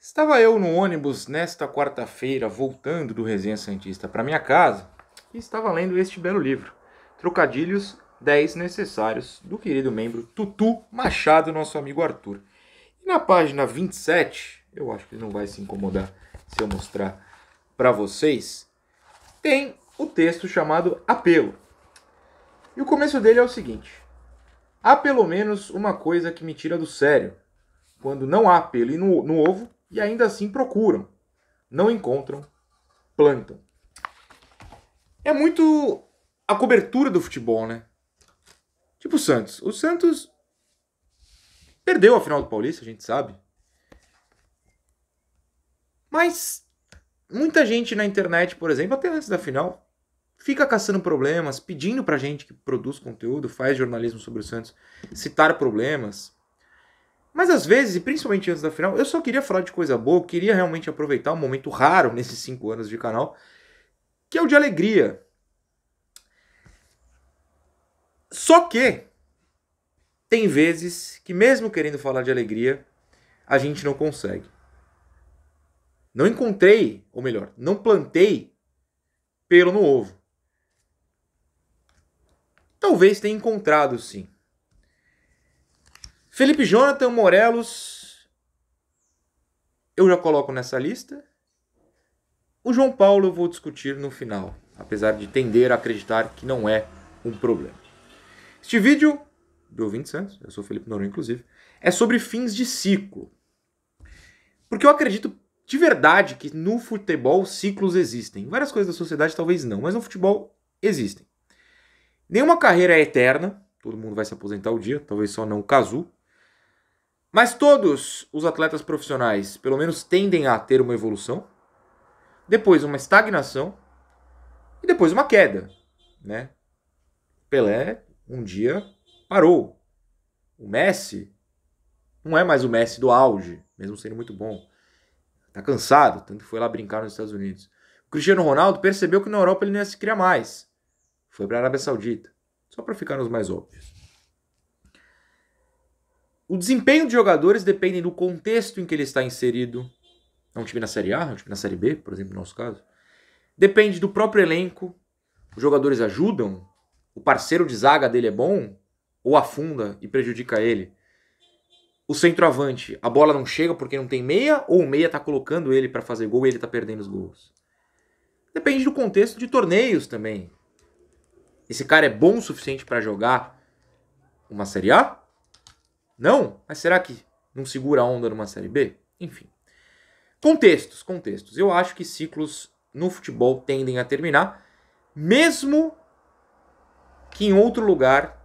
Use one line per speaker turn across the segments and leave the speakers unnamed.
Estava eu no ônibus nesta quarta-feira, voltando do Resenha Santista para minha casa, e estava lendo este belo livro, Trocadilhos 10 Necessários, do querido membro Tutu Machado, nosso amigo Arthur. E na página 27, eu acho que ele não vai se incomodar se eu mostrar para vocês, tem o texto chamado Apelo. E o começo dele é o seguinte: Há pelo menos uma coisa que me tira do sério. Quando não há apelo no, no ovo, e ainda assim procuram. Não encontram, plantam. É muito a cobertura do futebol, né? Tipo o Santos. O Santos perdeu a final do Paulista, a gente sabe. Mas muita gente na internet, por exemplo, até antes da final, fica caçando problemas, pedindo pra gente que produz conteúdo, faz jornalismo sobre o Santos, citar problemas, mas às vezes, e principalmente antes da final, eu só queria falar de coisa boa, eu queria realmente aproveitar um momento raro nesses cinco anos de canal, que é o de alegria. Só que tem vezes que, mesmo querendo falar de alegria, a gente não consegue. Não encontrei, ou melhor, não plantei pelo no ovo. Talvez tenha encontrado sim. Felipe Jonathan, Morelos, eu já coloco nessa lista. O João Paulo eu vou discutir no final, apesar de tender a acreditar que não é um problema. Este vídeo do Ouvinte Santos, eu sou Felipe Noronha, inclusive, é sobre fins de ciclo. Porque eu acredito de verdade que no futebol ciclos existem. Várias coisas da sociedade talvez não, mas no futebol existem. Nenhuma carreira é eterna, todo mundo vai se aposentar o dia, talvez só não o Cazu, mas todos os atletas profissionais, pelo menos, tendem a ter uma evolução, depois uma estagnação e depois uma queda, né? Pelé um dia parou. O Messi não é mais o Messi do auge, mesmo sendo muito bom. Tá cansado, tanto foi lá brincar nos Estados Unidos. O Cristiano Ronaldo percebeu que na Europa ele não ia se criar mais. Foi para a Arábia Saudita, só para ficar nos mais óbvios o desempenho de jogadores depende do contexto em que ele está inserido. É um time na Série A, é um time na Série B, por exemplo, no nosso caso. Depende do próprio elenco. Os jogadores ajudam? O parceiro de zaga dele é bom? Ou afunda e prejudica ele? O centroavante, a bola não chega porque não tem meia? Ou o meia está colocando ele para fazer gol e ele está perdendo os gols? Depende do contexto de torneios também. Esse cara é bom o suficiente para jogar uma Série A? Não? Mas será que não segura a onda numa Série B? Enfim. Contextos, contextos. Eu acho que ciclos no futebol tendem a terminar, mesmo que em outro lugar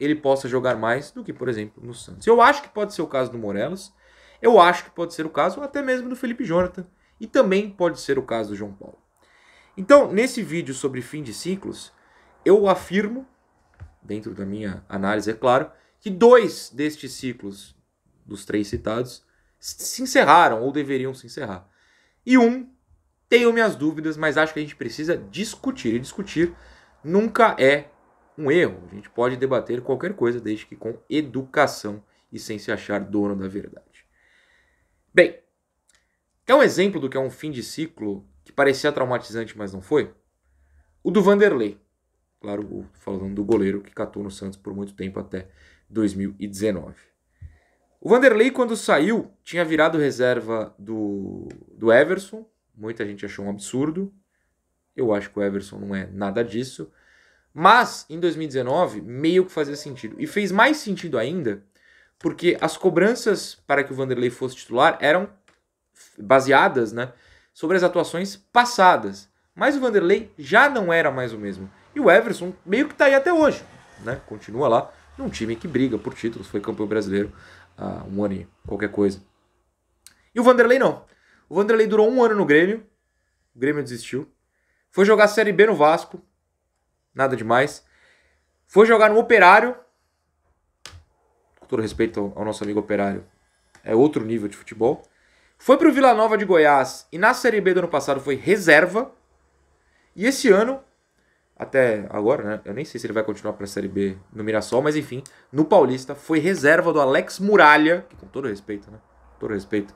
ele possa jogar mais do que, por exemplo, no Santos. Eu acho que pode ser o caso do Morelos, eu acho que pode ser o caso até mesmo do Felipe Jonathan, e também pode ser o caso do João Paulo. Então, nesse vídeo sobre fim de ciclos, eu afirmo, dentro da minha análise, é claro, que dois destes ciclos, dos três citados, se encerraram ou deveriam se encerrar. E um, tenho minhas dúvidas, mas acho que a gente precisa discutir. E discutir nunca é um erro. A gente pode debater qualquer coisa, desde que com educação e sem se achar dono da verdade. Bem, é um exemplo do que é um fim de ciclo que parecia traumatizante, mas não foi? O do Vanderlei. Claro, falando do goleiro que catou no Santos por muito tempo até 2019. O Vanderlei, quando saiu, tinha virado reserva do, do Everson. Muita gente achou um absurdo. Eu acho que o Everson não é nada disso. Mas em 2019, meio que fazia sentido. E fez mais sentido ainda, porque as cobranças para que o Vanderlei fosse titular eram baseadas né, sobre as atuações passadas. Mas o Vanderlei já não era mais o mesmo. E o Everson meio que está aí até hoje. Né? Continua lá num um time que briga por títulos, foi campeão brasileiro há um ano e qualquer coisa. E o Vanderlei não. O Vanderlei durou um ano no Grêmio, o Grêmio desistiu. Foi jogar Série B no Vasco, nada demais. Foi jogar no Operário, com todo respeito ao nosso amigo Operário, é outro nível de futebol. Foi para o Vila Nova de Goiás e na Série B do ano passado foi reserva. E esse ano até agora, né? Eu nem sei se ele vai continuar para a Série B no Mirassol, mas enfim, no Paulista foi reserva do Alex Muralha, que com todo respeito, né? Com todo respeito.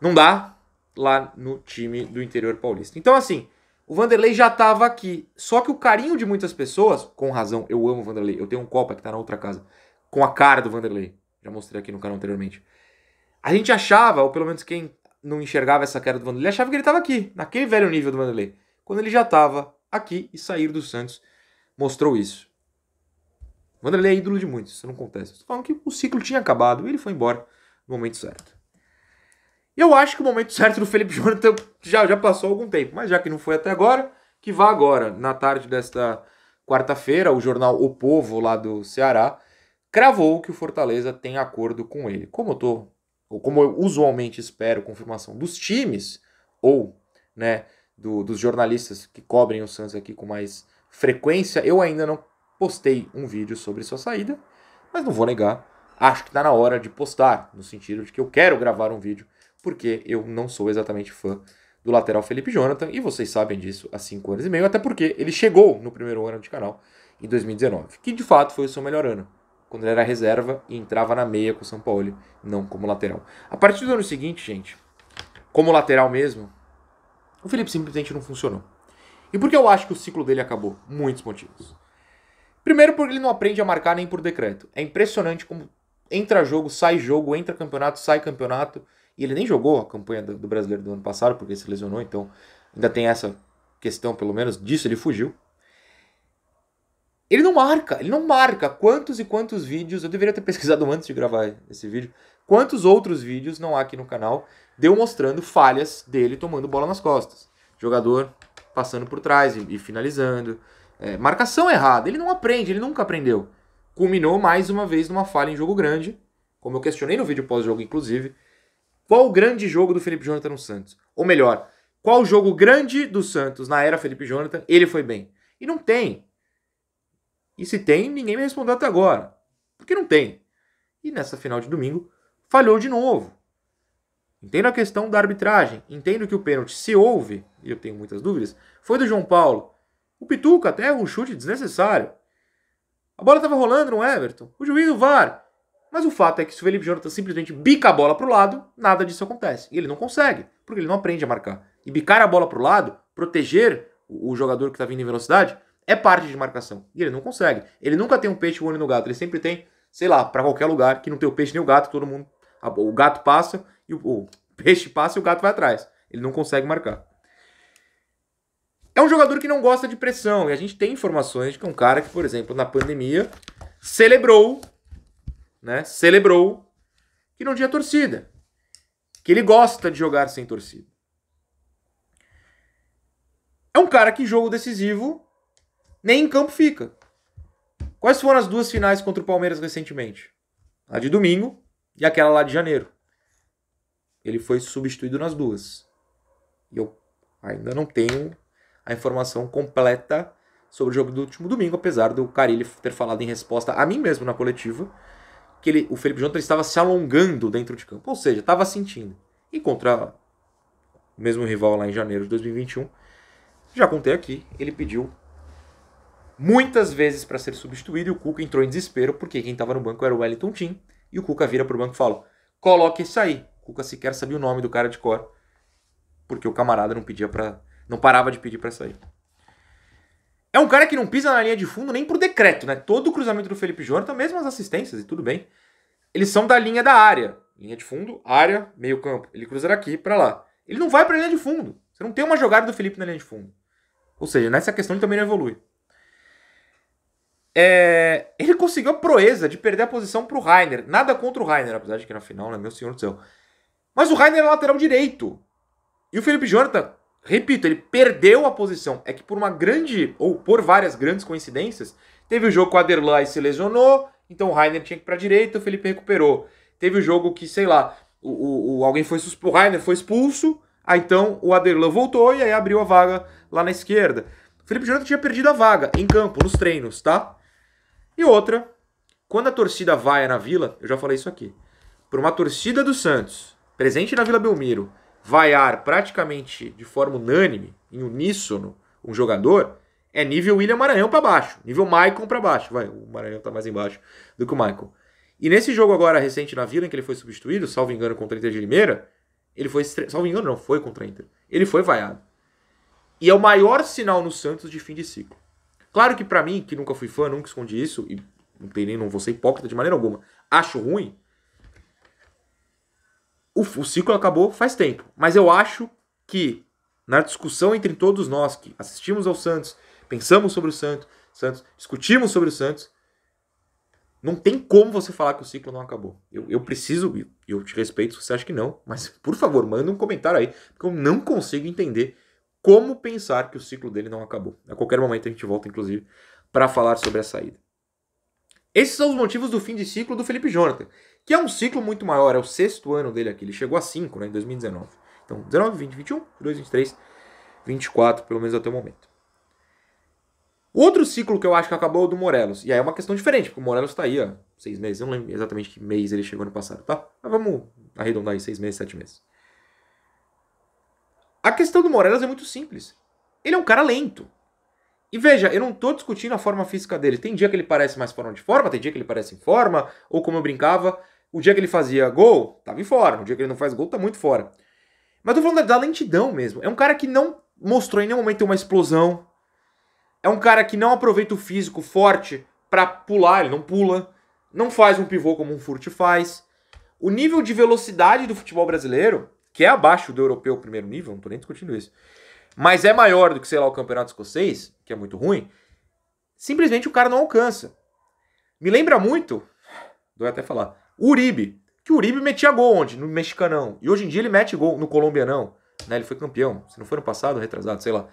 Não dá lá no time do interior paulista. Então assim, o Vanderlei já estava aqui, só que o carinho de muitas pessoas, com razão, eu amo o Vanderlei, eu tenho um copa que está na outra casa com a cara do Vanderlei. Já mostrei aqui no canal anteriormente. A gente achava, ou pelo menos quem não enxergava essa cara do Vanderlei, achava que ele estava aqui, naquele velho nível do Vanderlei, quando ele já estava aqui e sair do Santos mostrou isso. Vanderlei é ídolo de muitos, isso não acontece. Estou falando que o ciclo tinha acabado e ele foi embora no momento certo. Eu acho que o momento certo do Felipe Jonathan já, já passou algum tempo, mas já que não foi até agora, que vá agora, na tarde desta quarta-feira, o jornal O Povo, lá do Ceará, cravou que o Fortaleza tem acordo com ele. Como eu tô, ou como eu usualmente espero confirmação dos times, ou, né, do, dos jornalistas que cobrem o Santos aqui com mais frequência. Eu ainda não postei um vídeo sobre sua saída, mas não vou negar. Acho que está na hora de postar, no sentido de que eu quero gravar um vídeo, porque eu não sou exatamente fã do lateral Felipe Jonathan, e vocês sabem disso há 5 anos e meio, até porque ele chegou no primeiro ano de canal, em 2019, que de fato foi o seu melhor ano, quando ele era reserva e entrava na meia com o São Paulo, não como lateral. A partir do ano seguinte, gente, como lateral mesmo, o Felipe simplesmente não funcionou. E por que eu acho que o ciclo dele acabou? Muitos motivos. Primeiro, porque ele não aprende a marcar nem por decreto. É impressionante como entra jogo, sai jogo, entra campeonato, sai campeonato. E ele nem jogou a campanha do, brasileiro do ano passado, porque se lesionou, então ainda tem essa questão, pelo menos disso ele fugiu. Ele não marca, ele não marca quantos e quantos vídeos. Eu deveria ter pesquisado antes de gravar esse vídeo. Quantos outros vídeos não há aqui no canal deu mostrando falhas dele tomando bola nas costas. Jogador passando por trás e, e finalizando. É, marcação errada, ele não aprende, ele nunca aprendeu. Culminou mais uma vez numa falha em jogo grande, como eu questionei no vídeo pós-jogo, inclusive. Qual o grande jogo do Felipe Jonathan no Santos? Ou melhor, qual o jogo grande do Santos na era Felipe Jonathan? Ele foi bem. E não tem. E se tem, ninguém me respondeu até agora. Porque não tem. E nessa final de domingo, falhou de novo. Entendo a questão da arbitragem, entendo que o pênalti se houve, e eu tenho muitas dúvidas, foi do João Paulo. O Pituca até é um chute desnecessário. A bola estava rolando no é, Everton, o juiz do VAR. Mas o fato é que se o Felipe Jonathan simplesmente bica a bola para o lado, nada disso acontece. E ele não consegue, porque ele não aprende a marcar. E bicar a bola para o lado, proteger o jogador que está vindo em velocidade, é parte de marcação. E ele não consegue. Ele nunca tem um peixe o olho no gato. Ele sempre tem, sei lá, para qualquer lugar, que não tem o peixe nem o gato, todo mundo. O gato passa e o, o peixe passa e o gato vai atrás. Ele não consegue marcar. É um jogador que não gosta de pressão. E a gente tem informações de que é um cara que, por exemplo, na pandemia, celebrou, né? Celebrou que não tinha torcida. Que ele gosta de jogar sem torcida. É um cara que jogo decisivo nem em campo fica. Quais foram as duas finais contra o Palmeiras recentemente? A de domingo e aquela lá de janeiro ele foi substituído nas duas. E eu ainda não tenho a informação completa sobre o jogo do último domingo, apesar do Carilli ter falado em resposta a mim mesmo na coletiva que ele, o Felipe Jonathan estava se alongando dentro de campo, ou seja, estava sentindo. E contra o mesmo rival lá em janeiro de 2021, já contei aqui, ele pediu muitas vezes para ser substituído e o Cuca entrou em desespero porque quem estava no banco era o Wellington Tim e o Cuca vira para o banco e fala: coloque isso aí. Cuca sequer sabia o nome do cara de cor, porque o camarada não pedia para, não parava de pedir para sair. É um cara que não pisa na linha de fundo nem por decreto, né? Todo o cruzamento do Felipe Jonathan, mesmo as assistências e tudo bem, eles são da linha da área, linha de fundo, área, meio campo. Ele cruza daqui para lá. Ele não vai para linha de fundo. Você não tem uma jogada do Felipe na linha de fundo. Ou seja, nessa questão ele também não evolui. É, ele conseguiu a proeza de perder a posição pro Rainer. Nada contra o Rainer, apesar de que na final, né? Meu senhor do céu. Mas o Rainer é lateral direito. E o Felipe Jonathan, repito, ele perdeu a posição. É que por uma grande, ou por várias grandes coincidências, teve o jogo com o Aderlan e se lesionou, então o Rainer tinha que ir para direita, o Felipe recuperou. Teve o jogo que, sei lá, o, o, o alguém foi o Rainer foi expulso, aí então o Aderlan voltou e aí abriu a vaga lá na esquerda. O Felipe Jonathan tinha perdido a vaga em campo, nos treinos, tá? E outra, quando a torcida vai na Vila, eu já falei isso aqui, por uma torcida do Santos presente na Vila Belmiro, vaiar praticamente de forma unânime, em uníssono, um jogador, é nível William Maranhão para baixo, nível Maicon para baixo. Vai, o Maranhão tá mais embaixo do que o Maicon. E nesse jogo agora recente na Vila, em que ele foi substituído, salvo engano, contra o Inter de Limeira, ele foi, salvo engano, não foi contra o Inter, ele foi vaiado. E é o maior sinal no Santos de fim de ciclo. Claro que para mim, que nunca fui fã, nunca escondi isso, e não, tem nem, não vou ser hipócrita de maneira alguma, acho ruim, o, o ciclo acabou faz tempo. Mas eu acho que na discussão entre todos nós que assistimos ao Santos, pensamos sobre o Santos, Santos discutimos sobre o Santos, não tem como você falar que o ciclo não acabou. Eu, eu preciso, eu te respeito se você acha que não, mas por favor, manda um comentário aí, porque eu não consigo entender como pensar que o ciclo dele não acabou. A qualquer momento a gente volta, inclusive, para falar sobre a saída. Esses são os motivos do fim de ciclo do Felipe Jonathan, que é um ciclo muito maior, é o sexto ano dele aqui, ele chegou a 5 né, em 2019. Então, 19, 20, 21, 22, 23, 24, pelo menos até o momento. Outro ciclo que eu acho que acabou é o do Morelos. E aí é uma questão diferente, porque o Morelos está aí há seis meses. Eu não lembro exatamente que mês ele chegou no passado, tá? Mas vamos arredondar aí seis meses, sete meses. A questão do Morelos é muito simples. Ele é um cara lento. E veja, eu não estou discutindo a forma física dele. Tem dia que ele parece mais fora de forma, tem dia que ele parece em forma, ou como eu brincava, o dia que ele fazia gol, tava fora. O dia que ele não faz gol, tá muito fora. Mas tô falando da lentidão mesmo. É um cara que não mostrou em nenhum momento uma explosão. É um cara que não aproveita o físico forte para pular, ele não pula. Não faz um pivô como um Furt faz. O nível de velocidade do futebol brasileiro, que é abaixo do europeu primeiro nível, não tô nem discutindo isso, mas é maior do que, sei lá, o campeonato escocês, que é muito ruim, simplesmente o cara não alcança. Me lembra muito, dou até falar, Uribe, que o Uribe metia gol onde? No Mexicanão. E hoje em dia ele mete gol no Colombianão. Né? Ele foi campeão, se não foi no passado, retrasado, sei lá.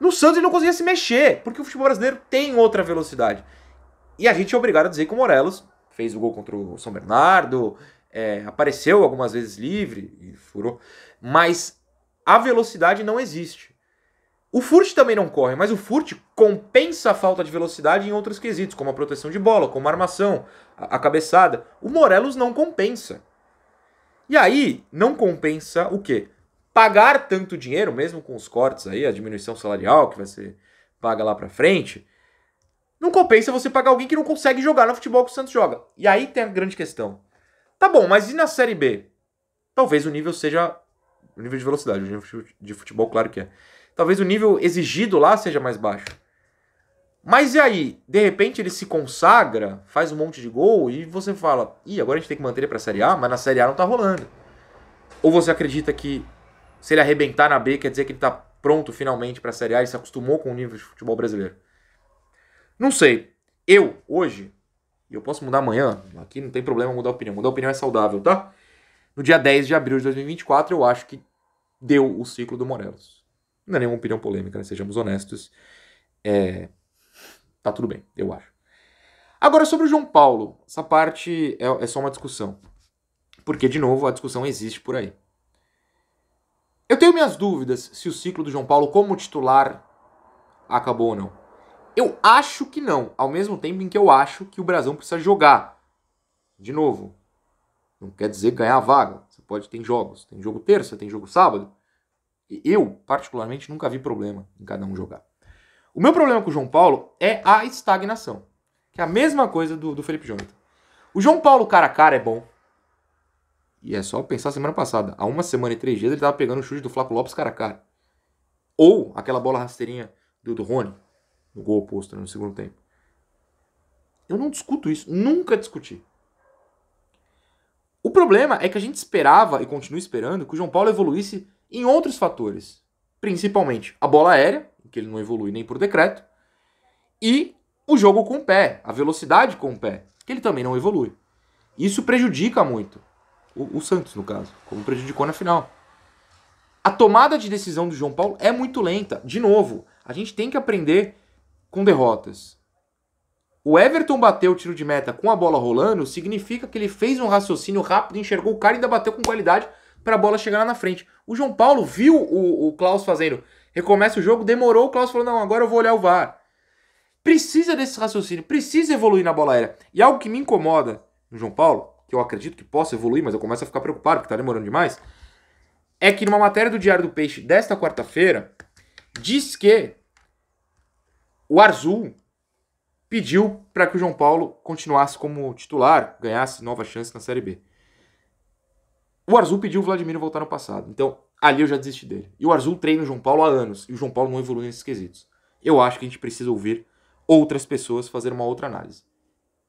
No Santos ele não conseguia se mexer, porque o futebol brasileiro tem outra velocidade. E a gente é obrigado a dizer que o Morelos fez o gol contra o São Bernardo, é, apareceu algumas vezes livre e furou. Mas a velocidade não existe. O Furt também não corre, mas o Furt compensa a falta de velocidade em outros quesitos, como a proteção de bola, como a armação, a, cabeçada. O Morelos não compensa. E aí, não compensa o quê? Pagar tanto dinheiro, mesmo com os cortes aí, a diminuição salarial que vai ser paga lá pra frente, não compensa você pagar alguém que não consegue jogar no futebol que o Santos joga. E aí tem a grande questão. Tá bom, mas e na Série B? Talvez o nível seja. O nível de velocidade, o nível de futebol, claro que é talvez o nível exigido lá seja mais baixo. Mas e aí? De repente ele se consagra, faz um monte de gol e você fala: ih, agora a gente tem que manter ele pra Série A, mas na Série A não tá rolando. Ou você acredita que se ele arrebentar na B, quer dizer que ele tá pronto finalmente pra Série A e se acostumou com o nível de futebol brasileiro? Não sei. Eu, hoje, e eu posso mudar amanhã, aqui não tem problema mudar a opinião. Mudar a opinião é saudável, tá? No dia 10 de abril de 2024, eu acho que deu o ciclo do Morelos. Não é nenhuma opinião polêmica, né? sejamos honestos. É, tá tudo bem, eu acho. Agora sobre o João Paulo, essa parte é, é só uma discussão. Porque, de novo, a discussão existe por aí. Eu tenho minhas dúvidas se o ciclo do João Paulo como titular acabou ou não. Eu acho que não, ao mesmo tempo em que eu acho que o Brasil precisa jogar. De novo, não quer dizer ganhar a vaga. Você pode ter jogos. Tem jogo terça, tem jogo sábado. Eu, particularmente, nunca vi problema em cada um jogar. O meu problema com o João Paulo é a estagnação. Que é a mesma coisa do, do Felipe Jonathan. O João Paulo cara a cara é bom. E é só pensar semana passada. Há uma semana e três dias ele tava pegando o chute do Flaco Lopes cara a cara. Ou aquela bola rasteirinha do, do Rony. No gol oposto, né, no segundo tempo. Eu não discuto isso. Nunca discuti. O problema é que a gente esperava e continua esperando que o João Paulo evoluísse em outros fatores, principalmente a bola aérea, que ele não evolui nem por decreto, e o jogo com o pé, a velocidade com o pé, que ele também não evolui. Isso prejudica muito o, o Santos, no caso, como prejudicou na final. A tomada de decisão do João Paulo é muito lenta. De novo, a gente tem que aprender com derrotas. O Everton bateu o tiro de meta com a bola rolando significa que ele fez um raciocínio rápido, enxergou o cara e ainda bateu com qualidade para a bola chegar lá na frente. O João Paulo viu o, o Klaus fazendo. Recomeça o jogo, demorou, o Klaus falou: não, agora eu vou olhar o VAR. Precisa desse raciocínio, precisa evoluir na bola aérea. E algo que me incomoda no João Paulo, que eu acredito que possa evoluir, mas eu começo a ficar preocupado porque está demorando demais, é que numa matéria do Diário do Peixe desta quarta-feira, diz que o Arzul pediu para que o João Paulo continuasse como titular, ganhasse nova chance na Série B. O Arzul pediu o Vladimir voltar no passado. Então, ali eu já desisti dele. E o Arzul treina o João Paulo há anos. E o João Paulo não evolui nesses quesitos. Eu acho que a gente precisa ouvir outras pessoas fazer uma outra análise.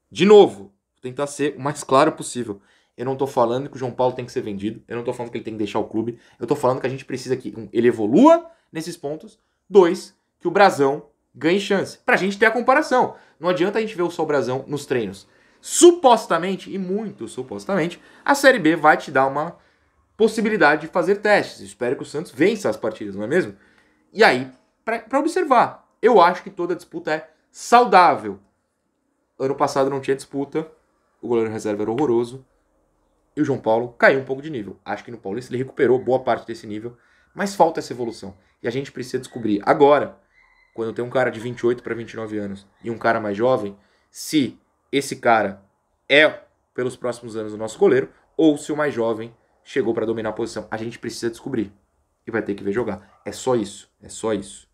De novo, vou tentar ser o mais claro possível. Eu não estou falando que o João Paulo tem que ser vendido. Eu não estou falando que ele tem que deixar o clube. Eu estou falando que a gente precisa que, um, ele evolua nesses pontos. Dois, que o Brasão ganhe chance. Pra gente ter a comparação. Não adianta a gente ver o Sol Brasão nos treinos supostamente, e muito supostamente, a Série B vai te dar uma possibilidade de fazer testes. Espero que o Santos vença as partidas, não é mesmo? E aí, para observar, eu acho que toda disputa é saudável. Ano passado não tinha disputa, o goleiro reserva era horroroso, e o João Paulo caiu um pouco de nível. Acho que no Paulista ele recuperou boa parte desse nível, mas falta essa evolução. E a gente precisa descobrir agora, quando tem um cara de 28 para 29 anos e um cara mais jovem, se esse cara é, pelos próximos anos, o nosso goleiro, ou se o mais jovem chegou para dominar a posição. A gente precisa descobrir e vai ter que ver jogar. É só isso, é só isso.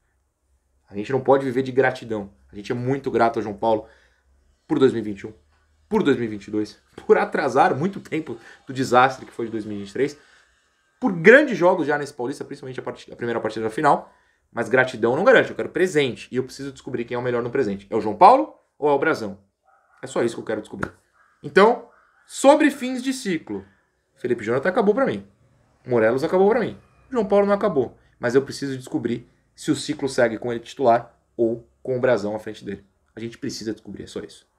A gente não pode viver de gratidão. A gente é muito grato a João Paulo por 2021, por 2022, por atrasar muito tempo do desastre que foi de 2023, por grandes jogos já nesse Paulista, principalmente a, partida, a primeira partida da final. Mas gratidão não garante, eu quero presente. E eu preciso descobrir quem é o melhor no presente. É o João Paulo ou é o Brasão? É só isso que eu quero descobrir. Então, sobre fins de ciclo. Felipe Jonathan acabou para mim. Morelos acabou para mim. João Paulo não acabou. Mas eu preciso descobrir se o ciclo segue com ele titular ou com o Brasão à frente dele. A gente precisa descobrir, é só isso.